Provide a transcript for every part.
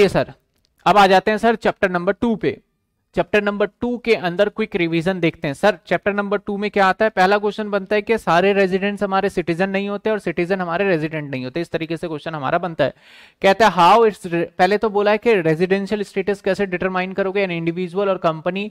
sir अब आ जाते हैं सर चैप्टर नंबर टू पे चैप्टर नंबर टू के अंदर क्विक रिवीजन देखते हैं सर चैप्टर नंबर टू में क्या आता है पहला क्वेश्चन बनता है कि सारे रेजिडेंट्स हमारे सिटीजन नहीं होते और सिटीजन हमारे रेजिडेंट नहीं होते इस तरीके से क्वेश्चन हमारा बनता है कहता है हाउ इट्स पहले तो बोला है कि रेजिडेंशियल स्टेटस कैसे डिटरमाइन करोगे एन इंडिविजुअल और कंपनी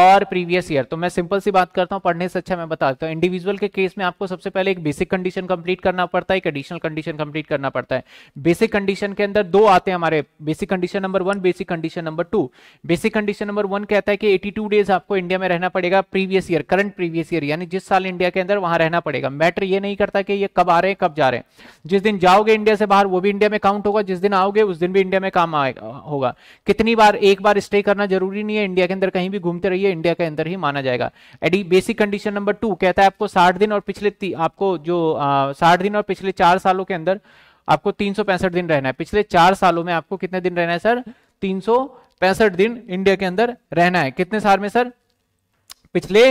और प्रीवियस ईयर तो मैं सिंपल सी बात करता हूँ पढ़ने से अच्छा मैं बता देता हूँ इंडिविजुअल के केस में आपको सबसे पहले एक बेसिक कंडीशन कंप्लीट करना पड़ता है एक एडिशनल कंडीशन कंप्लीट करना पड़ता है बेसिक कंडीशन के अंदर दो आते हैं हमारे basic condition number one basic condition number two basic condition number one common कहता है कि एटी टू डेज आपको इंडिया में रहना पड़ेगा previous year current previous year यानी जिस साल इंडिया के अंदर वहां रहना पड़ेगा मैटर ये नहीं करता कि ये कब आ रहे हैं कब जा रहे हैं जिस दिन जाओगे इंडिया से बाहर वो भी इंडिया में काउंट होगा जिस दिन आओगे उस दिन भी इंडिया में काम आएगा होगा कितनी बार एक बार स्टे करना जरूरी नहीं है इंडिया के अंदर कहीं भी घूमते रहिए इंडिया के अंदर ही माना जाएगा एडी बेसिक कंडीशन नंबर टू कहता है आपको साठ दिन और पिछले आपको जो साठ दिन और पिछले चार सालों के अंदर आपको तीन दिन रहना है पिछले चार सालों में आपको कितने दिन रहना है सर तीन पैंसठ दिन इंडिया के अंदर रहना है कितने साल में सर पिछले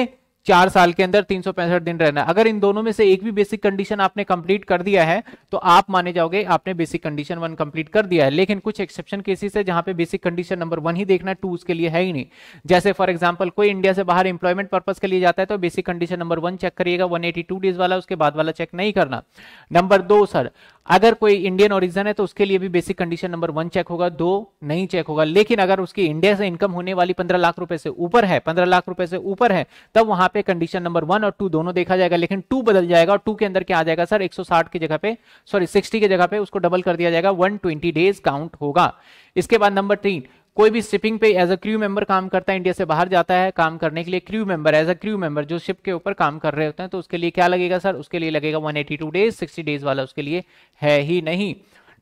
चार साल के अंदर तीन दिन रहना है अगर इन दोनों में से एक भी बेसिक कंडीशन आपने कंप्लीट कर दिया है तो आप माने जाओगे आपने बेसिक कंडीशन वन कंप्लीट कर दिया है लेकिन कुछ एक्सेप्शन केसेस है जहां पे बेसिक कंडीशन नंबर वन ही देखना है टू उसके लिए है ही नहीं जैसे फॉर एग्जाम्पल कोई इंडिया से बाहर एम्प्लॉयमेंट पर्पज के लिए जाता है तो basic condition number one check करिएगा वन डेज वाला उसके बाद वाला चेक नहीं करना नंबर दो सर अगर कोई इंडियन ओरिजिन है तो उसके लिए भी basic condition number one check होगा दो नहीं चेक होगा लेकिन अगर उसकी इंडिया से इनकम होने वाली पंद्रह लाख रुपए से ऊपर है पंद्रह लाख रुपए से ऊपर है तब वहां पे कंडीशन नंबर वन और टू दोनों देखा जाएगा लेकिन टू बदल जाएगा और टू के अंदर क्या आ जाएगा सर 160 की जगह पे सॉरी 60 की जगह पे उसको डबल कर दिया जाएगा 120 डेज काउंट होगा इसके बाद नंबर थ्री कोई भी शिपिंग पे एज अ क्रू मेंबर काम करता है इंडिया से बाहर जाता है काम करने के लिए crew member as a crew member जो शिप के ऊपर काम कर रहे होते हैं तो उसके लिए क्या लगेगा सर उसके लिए लगेगा वन डेज सिक्सटी डेज वाला उसके लिए है ही नहीं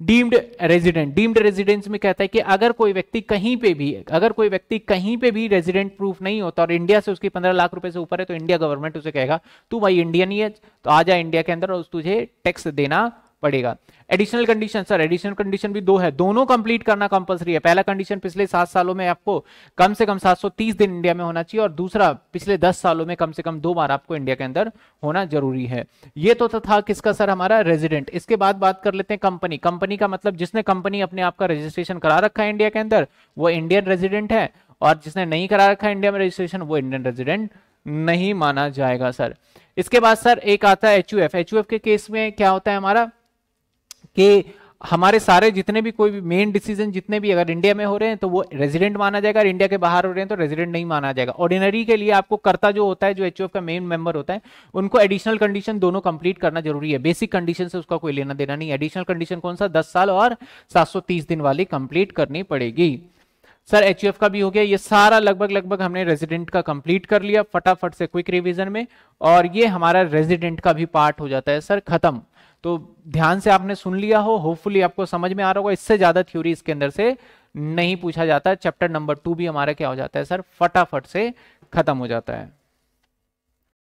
डीम्ड रेजिडेंट डीम्ड रेजिडेंस में कहता है कि अगर कोई व्यक्ति कहीं पे भी अगर कोई व्यक्ति कहीं पे भी रेजिडेंट प्रूफ नहीं होता और इंडिया से उसकी पंद्रह लाख रुपए से ऊपर है तो इंडिया गवर्नमेंट उसे कहेगा तू भाई इंडियन ही है तो आ जा इंडिया के अंदर और तुझे टैक्स देना पड़ेगा additional condition sir additional condition भी दो है दोनों कंप्लीट करना कंपलसरी है पहला कंडीशन पिछले सात सालों में आपको कम से कम 730 दिन इंडिया में होना चाहिए और दूसरा पिछले दस सालों में कम से कम दो बार आपको इंडिया के अंदर होना जरूरी है ये तो था किसका सर हमारा रेजिडेंट इसके बाद बात कर लेते हैं कंपनी कंपनी का मतलब जिसने कंपनी अपने आपका रजिस्ट्रेशन करा रखा है इंडिया के अंदर वो इंडियन रेजिडेंट है और जिसने नहीं करा रखा इंडिया में रजिस्ट्रेशन वो इंडियन रेजिडेंट नहीं माना जाएगा सर इसके बाद सर एक आता है एच यू के केस में क्या होता है हमारा कि हमारे सारे जितने भी कोई भी मेन डिसीजन जितने भी अगर इंडिया में हो रहे हैं तो वो रेजिडेंट माना जाएगा और इंडिया के बाहर हो रहे हैं तो रेजिडेंट नहीं माना जाएगा ऑर्डिनरी के लिए आपको करता जो होता है जो एच का मेन मेंबर होता है उनको एडिशनल कंडीशन दोनों कंप्लीट करना जरूरी है बेसिक कंडीशन से उसका कोई लेना देना नहीं एडिशनल कंडीशन कौन सा दस साल और सात दिन वाली कंप्लीट करनी पड़ेगी सर एच का भी हो गया ये सारा लगभग लगभग हमने रेजिडेंट का कंप्लीट कर लिया फटाफट से क्विक रिविजन में और ये हमारा रेजिडेंट का भी पार्ट हो जाता है सर खत्म तो ध्यान से आपने सुन लिया हो होपफुली आपको समझ में आ रहा होगा इससे ज्यादा थ्योरी इसके अंदर से नहीं पूछा जाता चैप्टर नंबर टू भी हमारा क्या हो जाता है सर फटाफट से खत्म हो जाता है